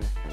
cool.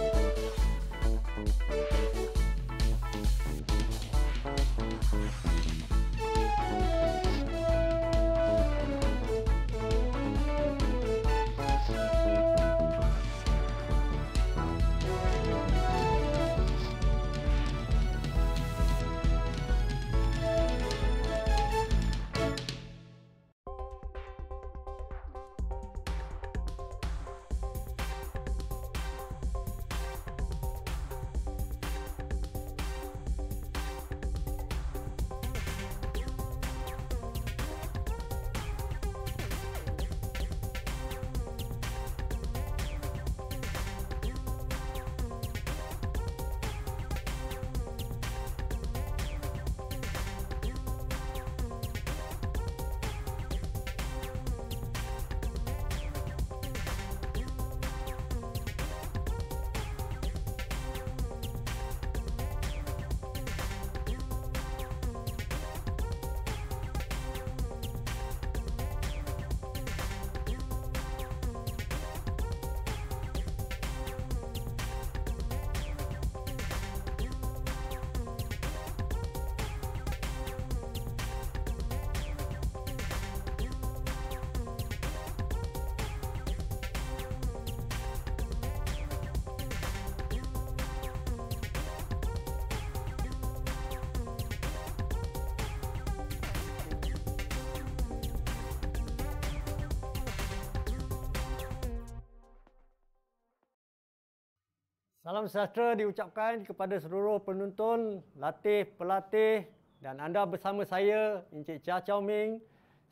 Salam sejahtera diucapkan kepada seluruh penonton, latih, pelatih dan anda bersama saya Encik Chia Chow Ming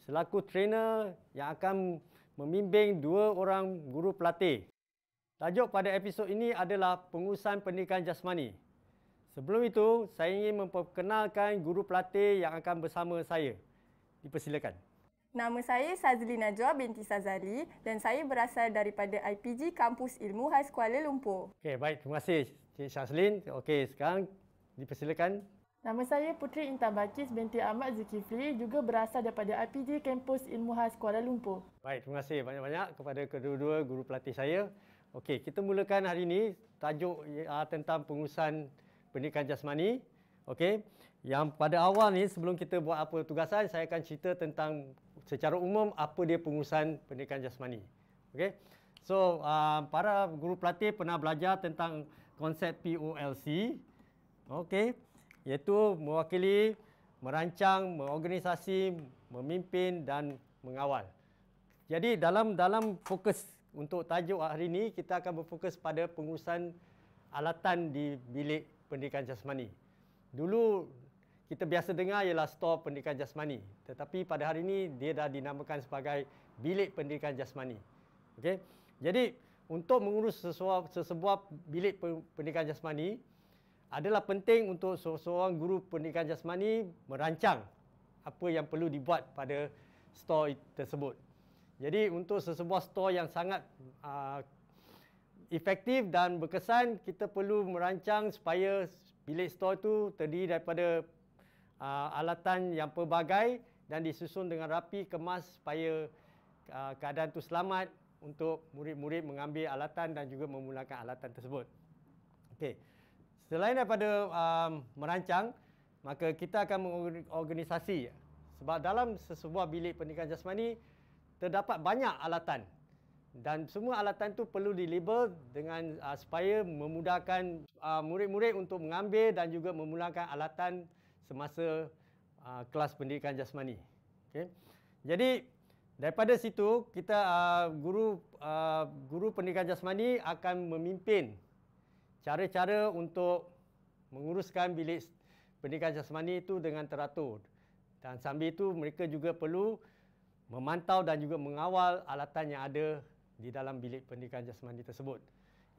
selaku trainer yang akan membimbing dua orang guru pelatih. Tajuk pada episod ini adalah pengurusan pendidikan jasmani. Sebelum itu, saya ingin memperkenalkan guru pelatih yang akan bersama saya. Dipersilakan. Nama saya Sazli Najwa binti Sazali dan saya berasal daripada IPG Kampus Ilmu Khas Kuala Lumpur. Okey, baik. Terima kasih Cik Sazlin. Okey, sekarang dipersilakan. Nama saya Putri Intan Bakis binti Ahmad Zulkifli juga berasal daripada IPG Kampus Ilmu Khas Kuala Lumpur. Baik, terima kasih banyak-banyak kepada kedua-dua guru pelatih saya. Okey, kita mulakan hari ini tajuk uh, tentang pengurusan pendidikan jasmani. Okey, yang pada awal ni sebelum kita buat apa tugasan, saya akan cerita tentang secara umum apa dia pengurusan pendidikan jasmani. Okey. So, uh, para guru pelatih pernah belajar tentang konsep POLC. Okey. Iaitu mewakili, merancang, mengorganisasi, memimpin dan mengawal. Jadi dalam dalam fokus untuk tajuk hari ini kita akan berfokus pada pengurusan alatan di bilik pendidikan jasmani. Dulu kita biasa dengar ialah store pendidikan jasmani tetapi pada hari ini dia dah dinamakan sebagai bilik pendidikan jasmani okey jadi untuk mengurus sesuah, sesebuah bilik pendidikan jasmani adalah penting untuk seorang guru pendidikan jasmani merancang apa yang perlu dibuat pada store tersebut. Jadi untuk sesebuah store yang sangat uh, efektif dan berkesan, kita perlu merancang supaya bilik store itu terdiri daripada uh, alatan yang pelbagai dan disusun dengan rapi kemas supaya uh, keadaan itu selamat untuk murid-murid mengambil alatan dan juga menggunakan alatan tersebut. Okey. Selain daripada um, merancang, maka kita akan mengorganisasi sebab dalam sesebuah bilik pendidikan jasmani terdapat banyak alatan dan semua alatan itu perlu dilabel dengan uh, supaya memudahkan uh, murid-murid untuk mengambil dan juga memulakan alatan semasa uh, kelas pendidikan jasmani. Okay. Jadi daripada situ kita uh, guru uh, guru pendidikan jasmani akan memimpin cara-cara untuk menguruskan bilik pendidikan jasmani itu dengan teratur. Dan sambil itu mereka juga perlu memantau dan juga mengawal alatan yang ada di dalam bilik pendidikan jasmani tersebut.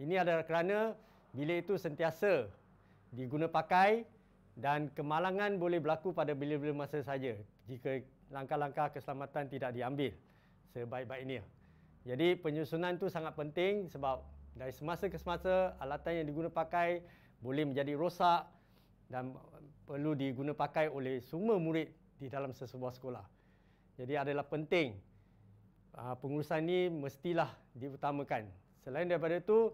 Ini adalah kerana bilik itu sentiasa diguna pakai dan kemalangan boleh berlaku pada bila-bila masa saja jika langkah-langkah keselamatan tidak diambil sebaik-baiknya. Jadi penyusunan itu sangat penting sebab dari semasa ke semasa alatan yang diguna pakai boleh menjadi rosak dan perlu diguna pakai oleh semua murid di dalam sesebuah sekolah. Jadi adalah penting ah, pengurusan ini mestilah diutamakan. Selain daripada itu,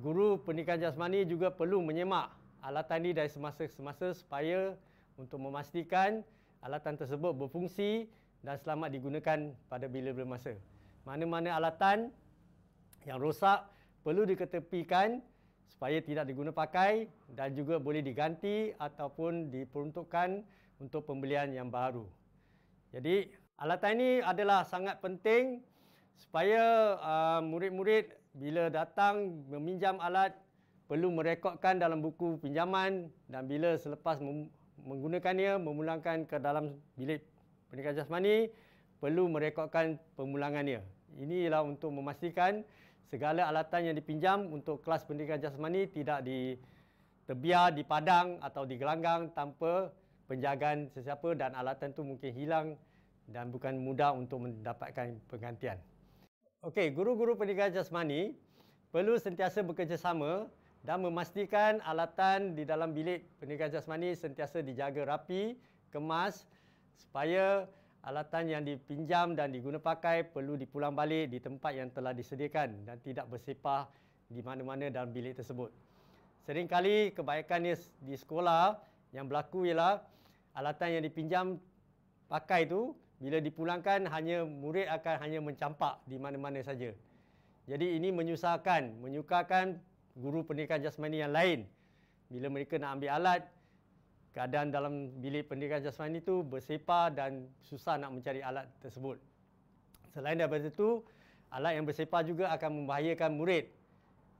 guru pendidikan jasmani juga perlu menyemak alatan ini dari semasa ke semasa supaya untuk memastikan alatan tersebut berfungsi dan selamat digunakan pada bila-bila masa. Mana-mana alatan yang rosak perlu diketepikan supaya tidak diguna pakai dan juga boleh diganti ataupun diperuntukkan untuk pembelian yang baru. Jadi alatan ini adalah sangat penting supaya uh, murid-murid bila datang meminjam alat perlu merekodkan dalam buku pinjaman dan bila selepas menggunakannya memulangkan ke dalam bilik pendidikan jasmani perlu merekodkan pemulangannya. Ini ialah untuk memastikan segala alatan yang dipinjam untuk kelas pendidikan jasmani tidak di terbiar di padang atau di gelanggang tanpa penjagaan sesiapa dan alatan itu mungkin hilang dan bukan mudah untuk mendapatkan penggantian. Okey, guru-guru pendidikan jasmani perlu sentiasa bekerjasama dan memastikan alatan di dalam bilik pendidikan jasmani sentiasa dijaga rapi, kemas supaya alatan yang dipinjam dan diguna pakai perlu dipulang balik di tempat yang telah disediakan dan tidak bersepah di mana-mana dalam bilik tersebut. Seringkali kebaikan di sekolah yang berlaku ialah alatan yang dipinjam pakai itu bila dipulangkan hanya murid akan hanya mencampak di mana-mana saja. Jadi ini menyusahkan, menyukarkan guru pendidikan jasmani yang lain bila mereka nak ambil alat keadaan dalam bilik pendidikan jasmani itu bersepa dan susah nak mencari alat tersebut selain daripada itu alat yang bersepa juga akan membahayakan murid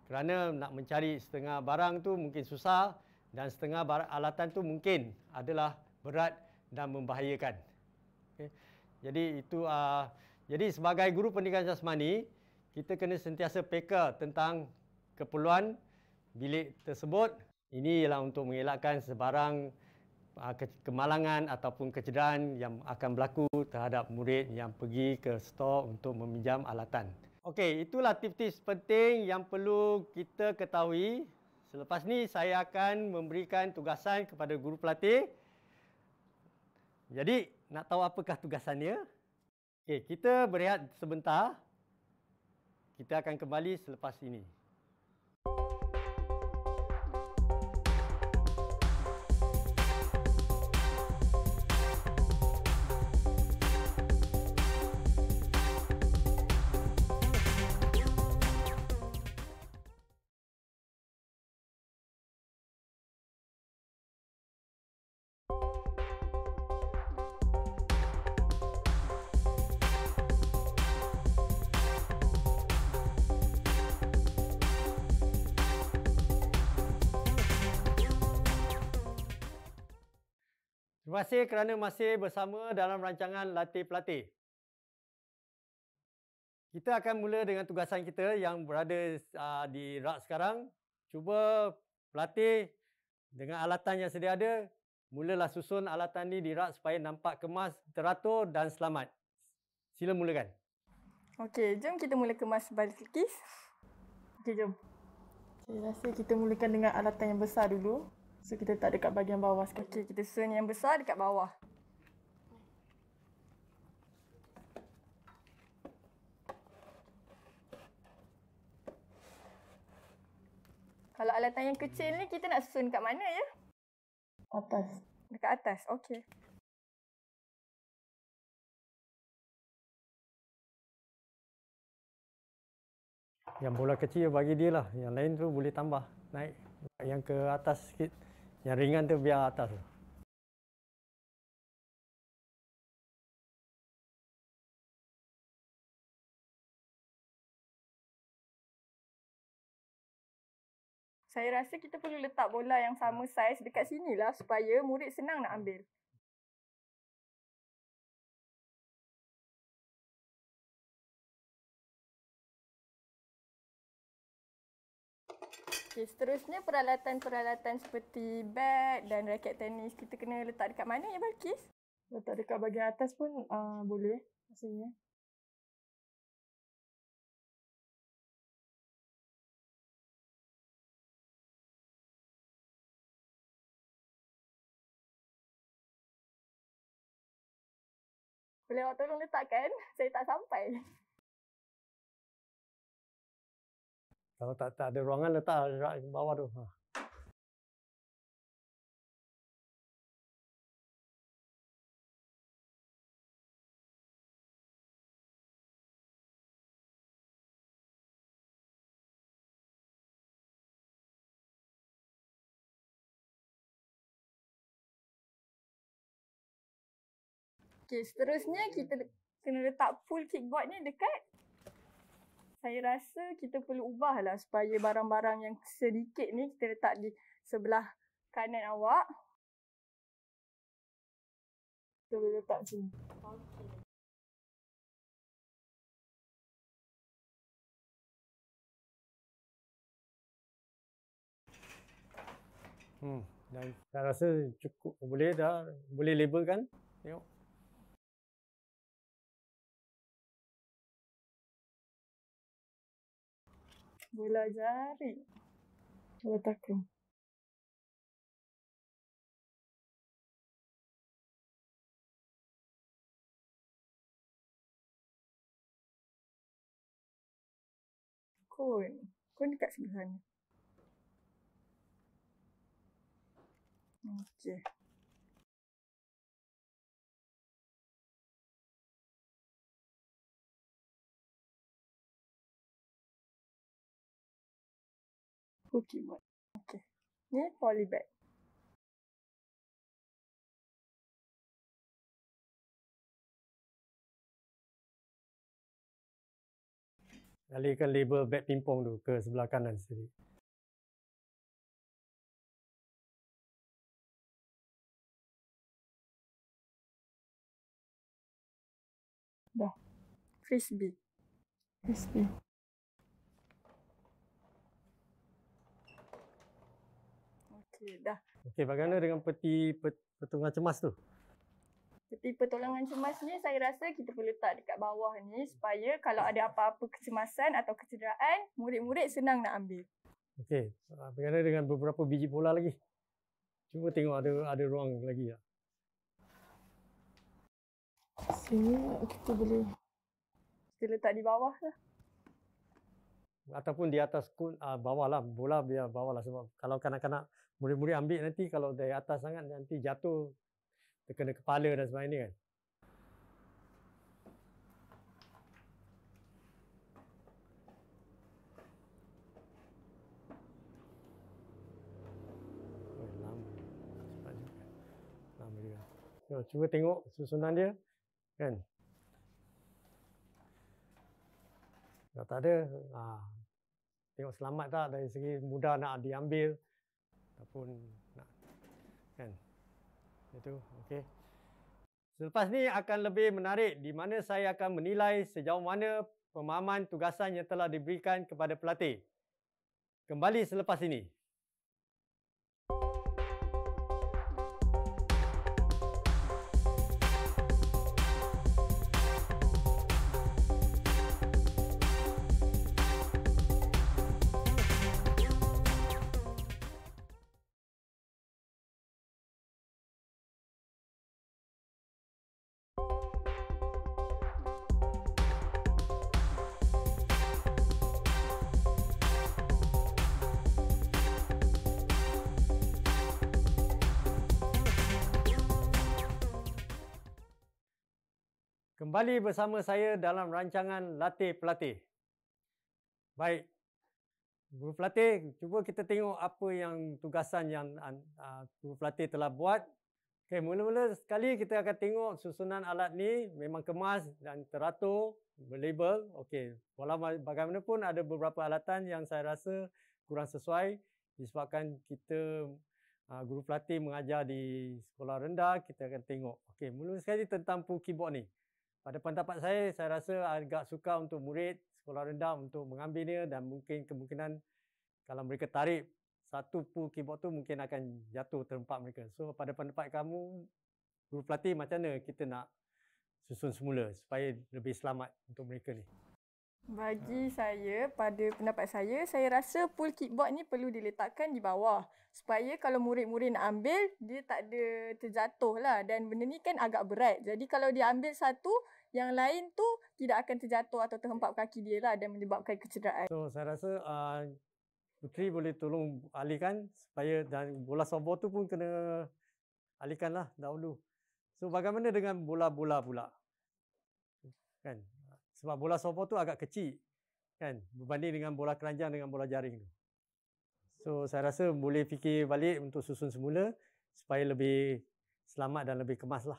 kerana nak mencari setengah barang tu mungkin susah dan setengah barang alatan tu mungkin adalah berat dan membahayakan. Okay. Jadi itu uh, jadi sebagai guru pendidikan jasmani kita kena sentiasa peka tentang keperluan bilik tersebut. Ini ialah untuk mengelakkan sebarang ah, kemalangan ataupun kecederaan yang akan berlaku terhadap murid yang pergi ke stor untuk meminjam alatan. Okey, itulah tips-tips penting yang perlu kita ketahui. Selepas ni saya akan memberikan tugasan kepada guru pelatih. Jadi, nak tahu apakah tugasannya? Okey, kita berehat sebentar. Kita akan kembali selepas ini. Terima kasih kerana masih bersama dalam rancangan Latih Pelatih. Kita akan mula dengan tugasan kita yang berada ah, di rak sekarang. Cuba pelatih dengan alatan yang sedia ada, mulalah susun alatan ini di rak supaya nampak kemas, teratur dan selamat. Sila mulakan. Okey, jom kita mula kemas balik kis. Okey, jom. Okay, rasa kita mulakan dengan alatan yang besar dulu. So kita tak dekat bahagian bawah sekarang. Okey, kita sun yang besar dekat bawah. Kalau alatan yang kecil ni kita nak sun kat mana ya? Atas. Dekat atas. Okey. Yang bola kecil bagi dia lah. Yang lain tu boleh tambah. Naik yang ke atas sikit. Yang ringan tu biar atas tu. Saya rasa kita perlu letak bola yang sama saiz dekat sini lah supaya murid senang nak ambil. Okey, seterusnya peralatan-peralatan seperti bat dan raket tenis kita kena letak dekat mana ya Balkis? Letak dekat bahagian atas pun uh, boleh maksudnya. Boleh awak tolong letakkan? Saya tak sampai. Kalau tak, tak ada ruangan, letak rak ke bawah tu. Ha. Okay, seterusnya kita kena letak full kickboard ni dekat saya rasa kita perlu ubah lah supaya barang-barang yang sedikit ni kita letak di sebelah kanan awak. Kita boleh letak sini. Hmm, dan saya rasa cukup boleh dah, boleh label kan? Tengok. bola jari. Buat ya? aku. Kun. Kun dekat sebelah sana. Okay. Pokémon. Ok. Viens pour les bêtes. Alihkan label bat pingpong tu ke sebelah kanan sini. Dah. Frisbee. Frisbee. dah. Okey, bagaimana dengan peti pertolongan cemas tu? Peti pertolongan cemas ni saya rasa kita perlu letak dekat bawah ni supaya kalau ada apa-apa kecemasan atau kecederaan, murid-murid senang nak ambil. Okey, bagaimana ah, dengan beberapa biji bola lagi? Cuba tengok ada ada ruang lagi tak? Sini kita boleh kita letak di bawah lah. Ataupun di atas kun, uh, ah, bawah lah. Bola biar bawah lah sebab kalau kanak-kanak murid-murid ambil nanti kalau dari atas sangat nanti jatuh terkena kepala dan sebagainya kan. Jom, cuba tengok susunan dia kan. Dah tak ada. Ha. Tengok selamat tak dari segi mudah nak diambil ataupun nak kan itu okey selepas ni akan lebih menarik di mana saya akan menilai sejauh mana pemahaman tugasan yang telah diberikan kepada pelatih kembali selepas ini Kembali bersama saya dalam rancangan Latih Pelatih. Baik. Guru Pelatih, cuba kita tengok apa yang tugasan yang uh, Guru Pelatih telah buat. Okey, mula-mula sekali kita akan tengok susunan alat ni memang kemas dan teratur, berlabel. Okey, walau bagaimanapun ada beberapa alatan yang saya rasa kurang sesuai disebabkan kita guru pelatih mengajar di sekolah rendah, kita akan tengok. Okey, mula-mula sekali tentang pool keyboard ni. Pada pendapat saya, saya rasa agak sukar untuk murid sekolah rendah untuk mengambilnya dan mungkin kemungkinan kalau mereka tarik satu pu keyboard tu mungkin akan jatuh terempat mereka. So pada pendapat kamu, guru pelatih macam mana kita nak susun semula supaya lebih selamat untuk mereka ni? Bagi ha. saya, pada pendapat saya, saya rasa pull keyboard ni perlu diletakkan di bawah. Supaya kalau murid-murid nak ambil, dia tak ada terjatuh lah. Dan benda ni kan agak berat. Jadi kalau dia ambil satu, yang lain tu tidak akan terjatuh atau terhempap kaki dia lah dan menyebabkan kecederaan. So, saya rasa Putri uh, boleh tolong alihkan supaya dan bola softball tu pun kena alihkan lah dahulu. So, bagaimana dengan bola-bola pula? Kan? Sebab bola softball tu agak kecil kan berbanding dengan bola keranjang dengan bola jaring tu. So saya rasa boleh fikir balik untuk susun semula supaya lebih selamat dan lebih kemas lah.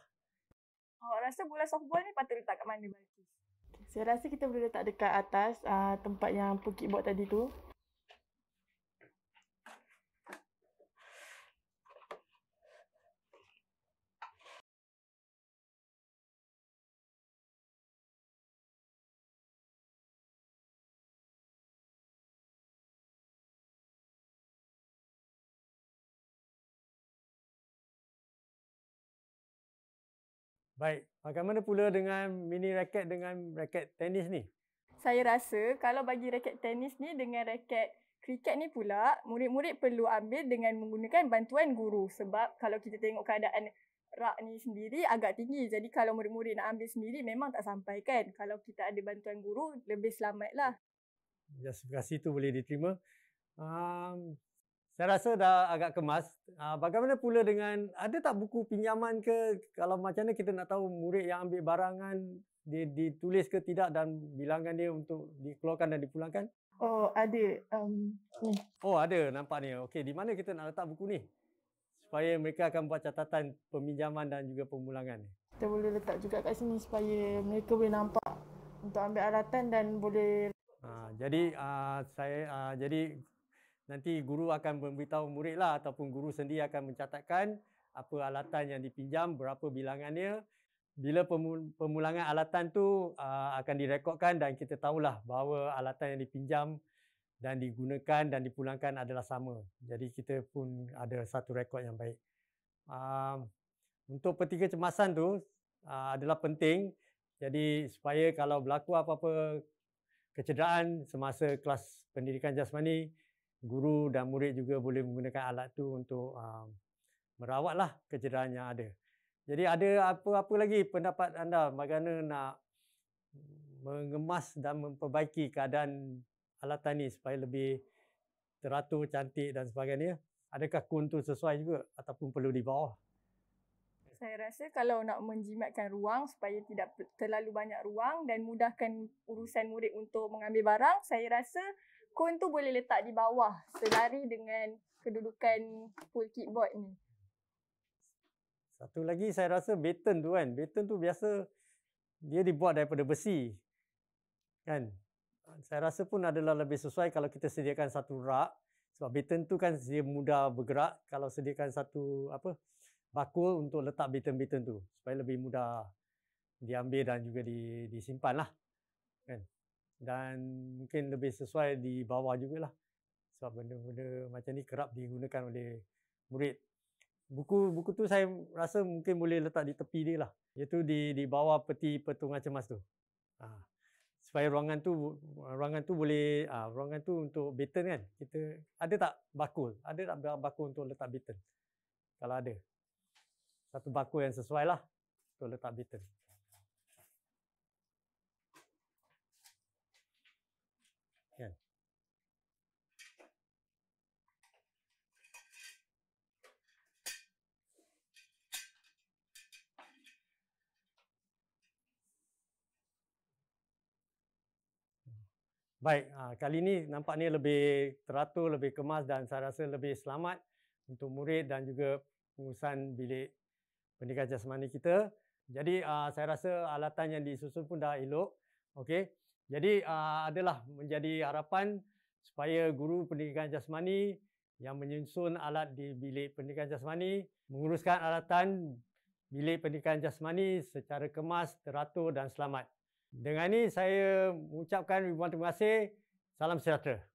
Awak oh, rasa bola softball ni patut letak kat mana Balkis? Saya rasa kita boleh letak dekat atas uh, tempat yang Pukit buat tadi tu. Baik, bagaimana pula dengan mini raket dengan raket tenis ni? Saya rasa kalau bagi raket tenis ni dengan raket kriket ni pula, murid-murid perlu ambil dengan menggunakan bantuan guru sebab kalau kita tengok keadaan rak ni sendiri agak tinggi. Jadi kalau murid-murid nak ambil sendiri memang tak sampai kan. Kalau kita ada bantuan guru, lebih selamat lah. Ya, terima kasih tu boleh diterima. Um, saya rasa dah agak kemas. Ah, bagaimana pula dengan ada tak buku pinjaman ke kalau macam mana kita nak tahu murid yang ambil barangan dia ditulis ke tidak dan bilangan dia untuk dikeluarkan dan dipulangkan? Oh, ada. Um, Oh, ada nampak ni. Okey, di mana kita nak letak buku ni? Supaya mereka akan buat catatan peminjaman dan juga pemulangan. Kita boleh letak juga kat sini supaya mereka boleh nampak untuk ambil alatan dan boleh Ha, jadi uh, saya uh, jadi nanti guru akan memberitahu murid lah ataupun guru sendiri akan mencatatkan apa alatan yang dipinjam, berapa bilangannya. Bila pemulangan alatan tu akan direkodkan dan kita tahulah bahawa alatan yang dipinjam dan digunakan dan dipulangkan adalah sama. Jadi kita pun ada satu rekod yang baik. Untuk petiga cemasan tu adalah penting. Jadi supaya kalau berlaku apa-apa kecederaan semasa kelas pendidikan jasmani, guru dan murid juga boleh menggunakan alat tu untuk um, merawatlah kecederaan yang ada. Jadi ada apa-apa lagi pendapat anda bagaimana nak mengemas dan memperbaiki keadaan alat tani supaya lebih teratur, cantik dan sebagainya? Adakah kun tu sesuai juga ataupun perlu di bawah? Saya rasa kalau nak menjimatkan ruang supaya tidak terlalu banyak ruang dan mudahkan urusan murid untuk mengambil barang, saya rasa cone tu boleh letak di bawah selari dengan kedudukan full keyboard ni. Satu lagi saya rasa baton tu kan, baton tu biasa dia dibuat daripada besi. Kan? Saya rasa pun adalah lebih sesuai kalau kita sediakan satu rak sebab baton tu kan dia mudah bergerak kalau sediakan satu apa bakul untuk letak baton-baton tu supaya lebih mudah diambil dan juga disimpan lah. Kan? dan mungkin lebih sesuai di bawah lah sebab benda-benda macam ni kerap digunakan oleh murid buku buku tu saya rasa mungkin boleh letak di tepi dia lah iaitu di di bawah peti petungan cemas tu ha. supaya ruangan tu ruangan tu boleh ha, ruangan tu untuk beton kan kita ada tak bakul ada tak bakul untuk letak beton kalau ada satu bakul yang sesuai lah untuk letak beton. Baik, ah, kali ini nampaknya lebih teratur, lebih kemas dan saya rasa lebih selamat untuk murid dan juga pengurusan bilik pendidikan jasmani kita. Jadi ah, saya rasa alatan yang disusun pun dah elok. Okay. Jadi ah, adalah menjadi harapan supaya guru pendidikan jasmani yang menyusun alat di bilik pendidikan jasmani menguruskan alatan bilik pendidikan jasmani secara kemas, teratur dan selamat. Dengan ini saya mengucapkan ribuan terima kasih. Salam sejahtera.